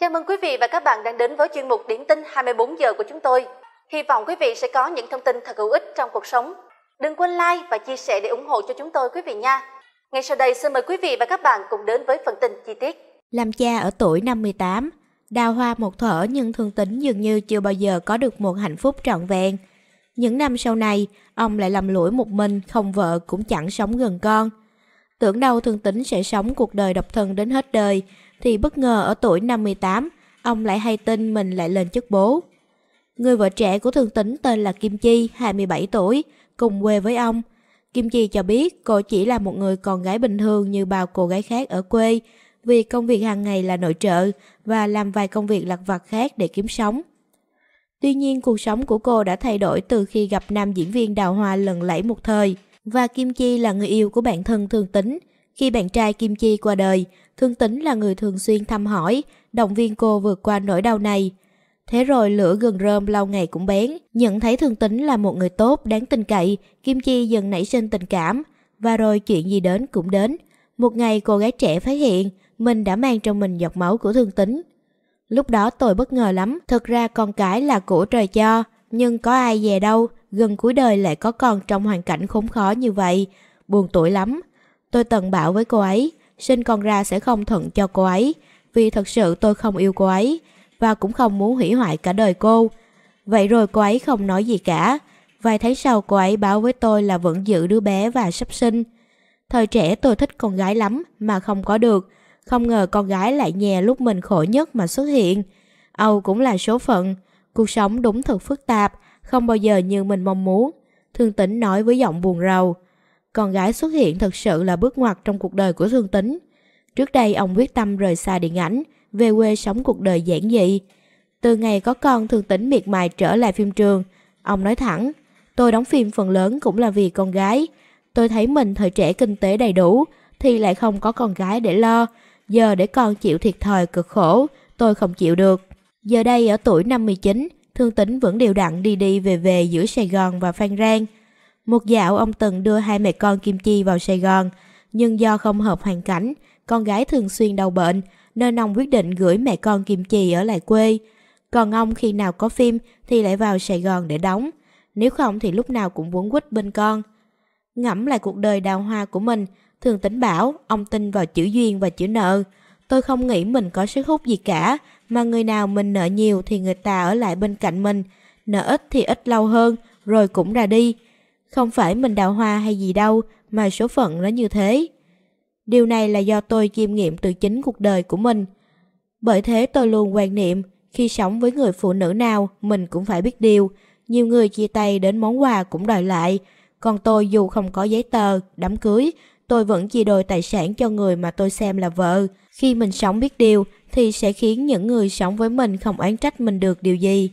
Chào mừng quý vị và các bạn đang đến với chuyên mục Điểm tin 24 giờ của chúng tôi. Hy vọng quý vị sẽ có những thông tin thật hữu ích trong cuộc sống. Đừng quên like và chia sẻ để ủng hộ cho chúng tôi quý vị nha. Ngay sau đây xin mời quý vị và các bạn cùng đến với phần tin chi tiết. Làm cha ở tuổi 58, đào hoa một thở nhưng thương tính dường như chưa bao giờ có được một hạnh phúc trọn vẹn. Những năm sau này, ông lại lầm lũi một mình, không vợ cũng chẳng sống gần con. Tưởng đâu thương tính sẽ sống cuộc đời độc thân đến hết đời, thì bất ngờ ở tuổi 58, ông lại hay tin mình lại lên chức bố. Người vợ trẻ của thương tính tên là Kim Chi, 27 tuổi, cùng quê với ông. Kim Chi cho biết cô chỉ là một người con gái bình thường như bao cô gái khác ở quê, vì công việc hàng ngày là nội trợ và làm vài công việc lặt vặt khác để kiếm sống. Tuy nhiên cuộc sống của cô đã thay đổi từ khi gặp nam diễn viên Đào Hoa lần lẫy một thời và Kim Chi là người yêu của bạn thân thương tính khi bạn trai Kim Chi qua đời, Thương Tính là người thường xuyên thăm hỏi, động viên cô vượt qua nỗi đau này. Thế rồi lửa gần rơm lâu ngày cũng bén. Nhận thấy Thương Tính là một người tốt, đáng tin cậy, Kim Chi dần nảy sinh tình cảm. Và rồi chuyện gì đến cũng đến. Một ngày cô gái trẻ phát hiện mình đã mang trong mình giọt máu của Thương Tính. Lúc đó tôi bất ngờ lắm, thật ra con cái là của trời cho, nhưng có ai về đâu, gần cuối đời lại có con trong hoàn cảnh khốn khó như vậy, buồn tuổi lắm. Tôi tận bảo với cô ấy, sinh con ra sẽ không thuận cho cô ấy, vì thật sự tôi không yêu cô ấy, và cũng không muốn hủy hoại cả đời cô. Vậy rồi cô ấy không nói gì cả. Vài tháng sau cô ấy báo với tôi là vẫn giữ đứa bé và sắp sinh. Thời trẻ tôi thích con gái lắm mà không có được. Không ngờ con gái lại nhè lúc mình khổ nhất mà xuất hiện. Âu cũng là số phận. Cuộc sống đúng thật phức tạp, không bao giờ như mình mong muốn. Thương tĩnh nói với giọng buồn rầu con gái xuất hiện thật sự là bước ngoặt trong cuộc đời của Thương Tính. Trước đây ông quyết tâm rời xa điện ảnh, về quê sống cuộc đời giản dị. Từ ngày có con Thương Tính miệt mài trở lại phim trường, ông nói thẳng, tôi đóng phim phần lớn cũng là vì con gái. Tôi thấy mình thời trẻ kinh tế đầy đủ, thì lại không có con gái để lo. Giờ để con chịu thiệt thòi cực khổ, tôi không chịu được. Giờ đây ở tuổi 59, Thương Tính vẫn đều đặn đi đi về về giữa Sài Gòn và Phan Rang. Một dạo ông từng đưa hai mẹ con Kim Chi vào Sài Gòn, nhưng do không hợp hoàn cảnh, con gái thường xuyên đau bệnh, nên ông quyết định gửi mẹ con Kim Chi ở lại quê. Còn ông khi nào có phim thì lại vào Sài Gòn để đóng, nếu không thì lúc nào cũng quấn quýt bên con. Ngẫm lại cuộc đời đào hoa của mình, thường tính bảo ông tin vào chữ duyên và chữ nợ. Tôi không nghĩ mình có sức hút gì cả, mà người nào mình nợ nhiều thì người ta ở lại bên cạnh mình, nợ ít thì ít lâu hơn, rồi cũng ra đi. Không phải mình đào hoa hay gì đâu, mà số phận nó như thế. Điều này là do tôi chiêm nghiệm từ chính cuộc đời của mình. Bởi thế tôi luôn quan niệm, khi sống với người phụ nữ nào mình cũng phải biết điều. Nhiều người chia tay đến món quà cũng đòi lại. Còn tôi dù không có giấy tờ, đám cưới, tôi vẫn chia đôi tài sản cho người mà tôi xem là vợ. Khi mình sống biết điều thì sẽ khiến những người sống với mình không oán trách mình được điều gì.